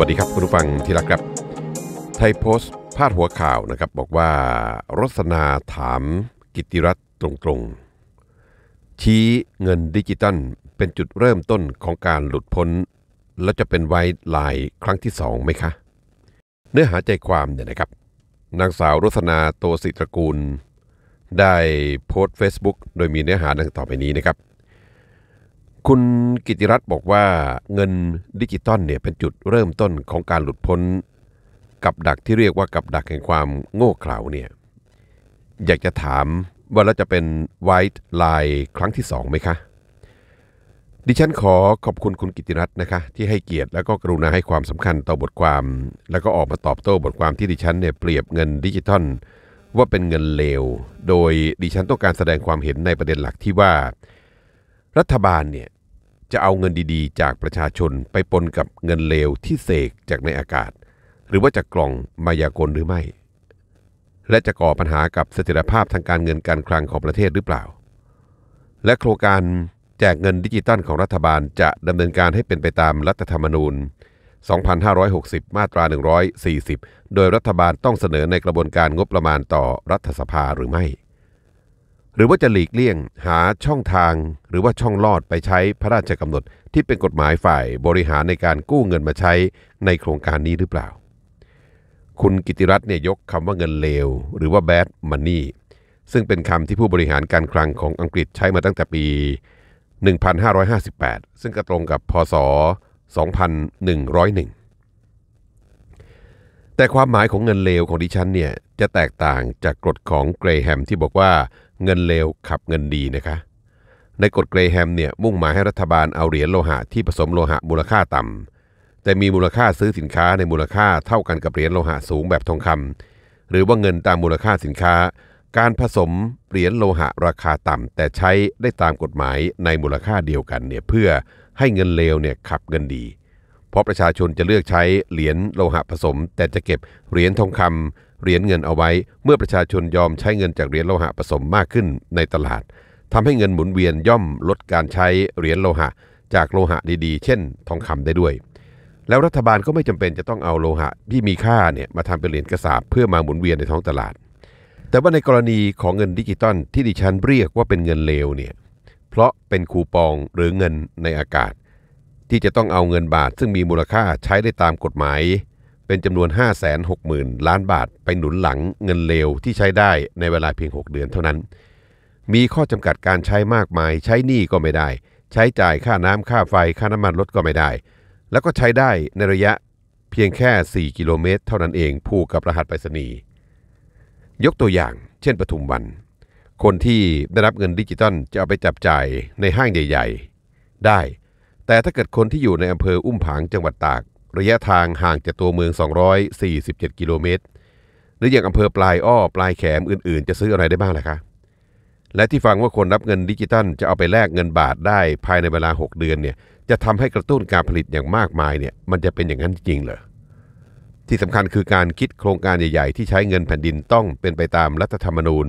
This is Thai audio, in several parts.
วัสดีครับ คุณผู้ฟังที่รักครับ ไทยโพสต์พาดหัวข่าวนะครับ บอกว่ารสนาถามกิติรัตน์ตรงๆ ชี้เงินดิจิตัลเป็นจุดเริ่มต้นของการหลุดพ้น และจะเป็นไวท์ไลน์ครั้งที่สองไหมคะ เนื้อหาใจความเนี่ยนะครับนางสาวรสนาโตสิตรกูล ได้โพสต์ Facebook โดยมีเนื้อหาดังต่อไปนี้นะครับคุณกิติรัตน์บอกว่าเงินดิจิตอลเนี่ยเป็นจุดเริ่มต้นของการหลุดพ้น กับดักที่เรียกว่ากับดักแห่งความโง่เขลาเนี่ยอยากจะถามว่าเราจะเป็นไวท์ไลน์ครั้งที่สองไหมคะดิฉันขอขอบคุณคุณกิติรัตน์นะคะที่ให้เกียรติและก็กรุณาให้ความสำคัญต่อบทความ แล้วก็ออกมาตอบโต้บทความที่ดิฉันเนี่ยเปรียบเงินดิจิตอลว่าเป็นเงินเลว โดยดิฉันต้องการแสดงความเห็นในประเด็นหลักที่ว่ารัฐบาลเนี่ยจะเอาเงินดีๆ จากประชาชนไปปนกับเงินเลวที่เสกจากในอากาศ หรือว่าจากกล่องมายากลหรือไม่ และจะก่อปัญหากับเสถียรภาพทางการเงินการคลังของประเทศหรือเปล่า และโครงการแจกเงินดิจิตอลของรัฐบาลจะดำเนินการให้เป็นไปตามรัฐธรรมนูญ 2560 มาตรา 140 โดยรัฐบาลต้องเสนอในกระบวนการงบประมาณต่อรัฐสภาหรือไม่หรือว่าจะหลีกเลี่ยงหาช่องทางหรือว่าช่องลอดไปใช้พระราชกำหนด ที่เป็นกฎหมายฝ่ายบริหารในการกู้เงินมาใช้ในโครงการนี้หรือเปล่า คุณกิติรัตน์เนี่ยยกคำว่าเงินเลวหรือว่า bad money ซึ่งเป็นคำที่ผู้บริหารการคลังของอังกฤษใช้มาตั้งแต่ปี 1558 ซึ่งกระตรงกับพศ2101 แต่ความหมายของเงินเลวของดิฉันเนี่ยจะแตกต่างจากกฎของเกรแฮมที่บอกว่าเงินเลวขับเงินดีนะคะในกฎเกรแฮมเนี่ยมุ่งหมายให้รัฐบาลเอาเหรียญโลหะที่ผสมโลหะมูลค่าต่ำ แต่มีมูลค่าซื้อสินค้าในมูลค่าเท่ากันกับเหรียญโลหะสูงแบบทองคำ หรือว่าเงินตามมูลค่าสินค้า การผสมเหรียญโลหะราคาต่ำ แต่ใช้ได้ตามกฎหมายในมูลค่าเดียวกันเนี่ยเพื่อให้เงินเลวเนี่ยขับเงินดีราะประชาชนจะเลือกใช้เหรียญโลหะผสม แต่จะเก็บเหรียญทองคำเหรียญเงินเอาไว้ เมื่อประชาชนยอมใช้เงินจาก เหรียญโลหะผสมมากขึ้นในตลาด ทำให้เงินหมุนเวียนย่อมลดการใช้เหรียญโลหะจากโลหะดี ๆ เช่นทองคำได้ด้วย แล้วรัฐบาลก็ไม่จำเป็นจะต้องเอาโลหะ ที่มีค่าเนี่ยมาทำเป็นเหรียญกระสาบเพื่อมาหมุนเวียนในท้องตลาด แต่ว่าในกรณีของเงินดิจิตอลที่ดิฉัน เรียกว่าเป็นเงินเลวเนี่ยเพราะเป็นคูปองหรือเงินในอากาศที่จะต้องเอาเงินบาทซึ่งมีมูลค่าใช้ได้ตามกฎหมาย เป็นจำนวน 5 6 0 0 0 ล้านบาทไปหนุนหลังเงินเลวที่ใช้ได้ในเวลาเพียง 6 เดือนเท่านั้น มีข้อจำกัดการใช้มากมายใช้หนี้ก็ไม่ได้ ใช้จ่ายค่าน้ำค่าไฟ ค่าน้ำมันรถก็ไม่ได้ แล้วก็ใช้ได้ในระยะเพียงแค่ 4 กิโลเมตร เท่านั้นเองผูกกับรหัสไปรษณีย์ยกตัวอย่าง เช่นปทุมวัน คนที่ได้รับเงินดิจิตอลจะเอาไปจับจ่ายในห้างใหญ่ๆ ได้แต่ถ้าเกิดคนที่อยู่ในอำเภออุ้มผางจังหวัดตาก ระยะทางห่างจากตัวเมือง 247 กิโลเมตรหรืออย่างอำเภอปลายอ้อปลายแขมอื่นๆ จะซื้ออะไรได้บ้างล่ะคะและที่ฟังว่าคนรับเงินดิจิตัล จะเอาไปแลกเงินบาทได้ภายในเวลา 6 เดือนเนี่ยจะทำให้กระตุ้นการผลิตอย่างมากมายเนี่ยมันจะเป็นอย่างนั้นจริงเหรอที่สำคัญคือการคิดโครงการใหญ่ๆ ที่ใช้เงินแผ่นดินต้องเป็นไปตามรัฐธรรมนูญ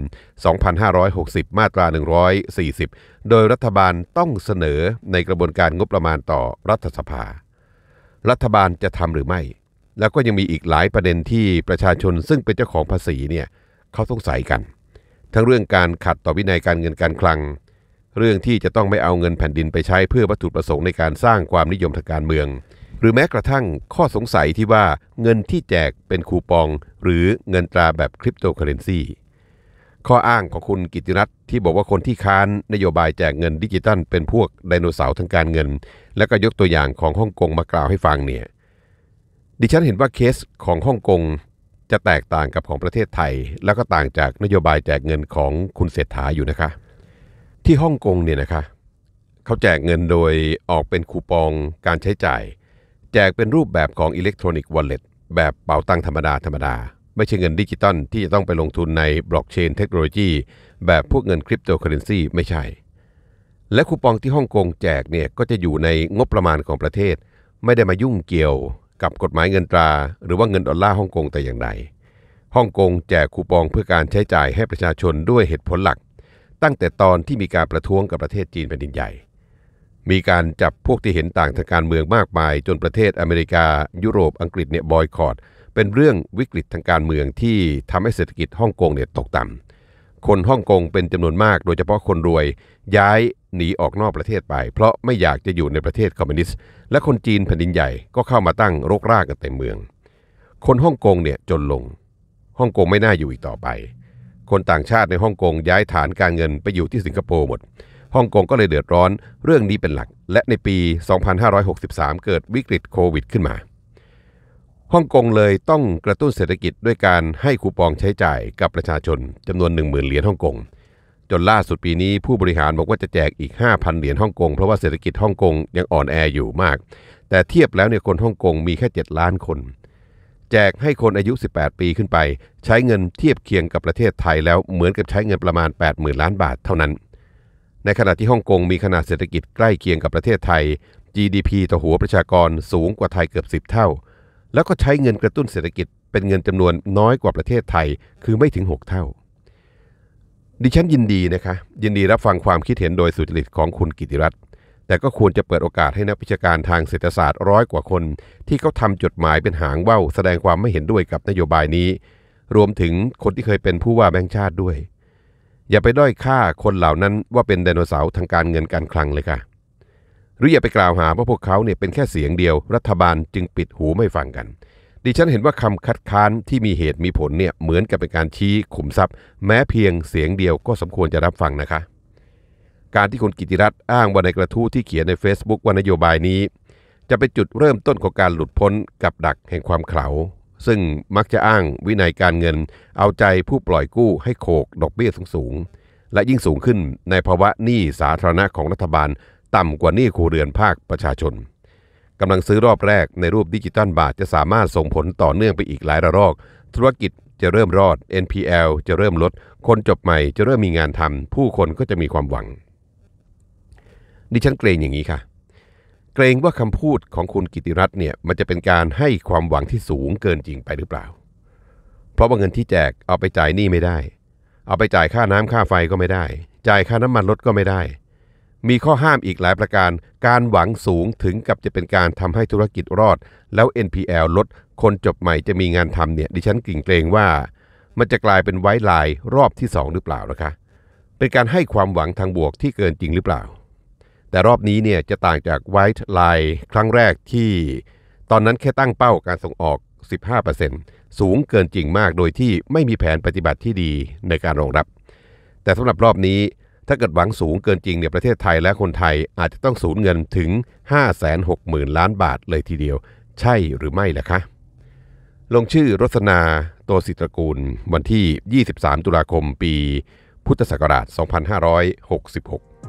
2560 มาตรา 140 โดยรัฐบาลต้องเสนอในกระบวนการงบประมาณต่อรัฐสภา รัฐบาลจะทำหรือไม่ แล้วก็ยังมีอีกหลายประเด็นที่ประชาชนซึ่งเป็นเจ้าของภาษีเนี่ยเขาสงสัยกัน ทั้งเรื่องการขัดต่อวินัยการเงินการคลัง เรื่องที่จะต้องไม่เอาเงินแผ่นดินไปใช้เพื่อวัตถุประสงค์ในการสร้างความนิยมทางการเมืองหรือแม้กระทั่งข้อสงสัยที่ว่าเงินที่แจกเป็นคูปองหรือเงินตราแบบคริปโตเคอเรนซีข้ออ้างของคุณกิติรัตน์ที่บอกว่าคนที่ค้านนโยบายแจกเงินดิจิตัล เป็นพวกไดโนเสาร์ทางการเงิน และก็ยกตัวอย่างของฮ่องกงมากล่าวให้ฟังเนี่ยดิฉันเห็นว่าเคสของฮ่องกงจะแตกต่างกับของประเทศไทย แล้วก็ต่างจากนโยบายแจกเงินของคุณเศรษฐาอยู่นะคะ ที่ฮ่องกงเนี่ยนะคะเขาแจกเงินโดยออกเป็นคูปองการใช้จ่ายแจกเป็นรูปแบบของอิเล็กทรอนิกส์วอลเล็ตแบบเป่าตังธรรมดาธรรมดา ไม่ใช่เงินดิจิตอลที่จะต้องไปลงทุนในบล็อกเชนเทคโนโลยีแบบพวกเงินคริปโตเคอเรนซีไม่ใช่ และคูปองที่ฮ่องกงแจกเนี่ยก็จะอยู่ในงบประมาณของประเทศ ไม่ได้มายุ่งเกี่ยวกับกฎหมายเงินตรา หรือว่าเงินดอลลาร์ฮ่องกงแต่อย่างใดฮ่องกงแจกคูปองเพื่อการใช้จ่ายให้ประชาชนด้วยเหตุผลหลัก ตั้งแต่ตอนที่มีการประท้วงกับประเทศจีนแผ่นดินใหญ่มีการจับพวกที่เห็นต่างทางการเมืองมากมาย จนประเทศอเมริกา ยุโรปอังกฤษเนี่ยบอยคอรดเป็นเรื่องวิกฤตทางการเมืองที่ทำให้เศรษฐกิจฮ่องกงเนี่ยตกต่ำ คนฮ่องกงเป็นจำนวนมากโดยเฉพาะคนรวยย้ายหนีออกนอกประเทศไป เพราะไม่อยากจะอยู่ในประเทศคอมมิวนิสต์และคนจีนแผ่นดินใหญ่ก็เข้ามาตั้งรกรากกันเต็มเมือง คนฮ่องกงเนี่ยจนลงฮ่องกงไม่น่าอยู่อีกต่อไป คนต่างชาติในฮ่องกงย้ายฐานการเงินไปอยู่ที่สิงคโปร์หมดฮ่องกงก็เลยเดือดร้อน เรื่องนี้เป็นหลัก และในปี 2563 เกิดวิกฤตโควิด ขึ้นมาฮ่องกงเลยต้องกระตุ้นเศรษฐกิจด้วยการให้คูปองใช้จ่ายกับประชาชนจำนวน 10,000เหรียญฮ่องกงจนล่าสุดปีนี้ผู้บริหารบอกว่าจะแจกอีก 5,000 เหรียญฮ่องกงเพราะว่าเศรษฐกิจฮ่องกงยังอ่อนแออยู่มาก แต่เทียบแล้วเนี่ยคนฮ่องกงมีแค่7 ล้านคน แจกให้คนอายุ 18 ปีขึ้นไป ใช้เงินเทียบเคียงกับประเทศไทยแล้วเหมือนกับใช้เงินประมาณ 80,000ล้านบาทเท่านั้นในขณะที่ฮ่องกงมีขนาดเศรษฐกิจใกล้เคียงกับประเทศไทย GDP ต่อหัวประชากรสูงกว่าไทยเกือบ 10 เท่า แล้วก็ใช้เงินกระตุ้นเศรษฐกิจเป็นเงินจำนวนน้อยกว่าประเทศไทย คือไม่ถึง 6 เท่า ดิฉันยินดีนะคะยินดีรับฟังความคิดเห็นโดยสุจริตของคุณกิติรัตน์แต่ก็ควรจะเปิดโอกาสให้นักวิชาการทางเศรษฐศาสตร์ ร้อยกว่าคนที่เขาทำจดหมายเป็นหางว่าวแสดงความไม่เห็นด้วยกับนโยบายนี้ รวมถึงคนที่เคยเป็นผู้ว่าแบงค์ชาติด้วยอย่าไปด้อยค่าคนเหล่านั้นว่าเป็นไดโนเสาร์ทางการเงินการคลังเลยค่ะ หรืออย่าไปกล่าวหาว่าพวกเขาเนี่ยเป็นแค่เสียงเดียว รัฐบาลจึงปิดหูไม่ฟังกัน ดิฉันเห็นว่าคำคัดค้านที่มีเหตุมีผลเนี่ยเหมือนกับเป็นการชี้ขุมทรัพย์ แม้เพียงเสียงเดียวก็สมควรจะรับฟังนะคะ การที่คุณกิติรัตน์อ้างว่าในกระทู้ที่เขียนใน Facebook ว่านโยบายนี้ จะเป็นจุดเริ่มต้นของการหลุดพ้นกับดักแห่งความเขาซึ่งมักจะอ้างวินัยการเงิน เอาใจผู้ปล่อยกู้ให้โขกดอกเบี้ยสูงงและยิ่งสูงขึ้นในภาวะหนี้สาธารณะของรัฐบาล ต่ำกว่าหนี้ครัวเรือนภาคประชาชน กำลังซื้อรอบแรกในรูปดิจิตอลบาทจะสามารถส่งผลต่อเนื่องไปอีกหลายระลอก ธุรกิจจะเริ่มรอด NPL จะเริ่มลด คนจบใหม่จะเริ่มมีงานทำผู้คนก็จะมีความหวัง ดิฉันเกรงอย่างนี้ค่ะเกรงว่าคำพูดของคุณกิติรัตน์เนี่ยมันจะเป็นการให้ความหวังที่สูงเกินจริงไปหรือเปล่า เพราะว่าเงินที่แจกเอาไปจ่ายหนี้ไม่ได้ เอาไปจ่ายค่าน้ำค่าไฟก็ไม่ได้ จ่ายค่าน้ำมันรถก็ไม่ได้ มีข้อห้ามอีกหลายประการ การหวังสูงถึงกับจะเป็นการทำให้ธุรกิจรอดแล้ว NPL ลดคนจบใหม่จะมีงานทำเนี่ยดิฉันกิ่งเกรงว่า มันจะกลายเป็นไว้ลายรอบที่ 2 หรือเปล่านะคะ เป็นการให้ความหวังทางบวกที่เกินจริงหรือเปล่าแต่รอบนี้เนี่ยจะต่างจากไวท์ไลน์ครั้งแรกที่ ตอนนั้นแค่ตั้งเป้าการส่งออก 15%สูงเกินจริงมาก โดยที่ไม่มีแผนปฏิบัติที่ดีในการรองรับ แต่สำหรับรอบนี้ถ้าเกิดหวังสูงเกินจริงเนี่ยประเทศไทยและคนไทยอาจจะต้องสูญเงินถึง 560,000 ล้านบาทเลยทีเดียว ใช่หรือไม่ล่ะคะ ลงชื่อรสนาโตสิตรกูลวันที่ 23 ตุลาคม ปี พุทธศักราช 2566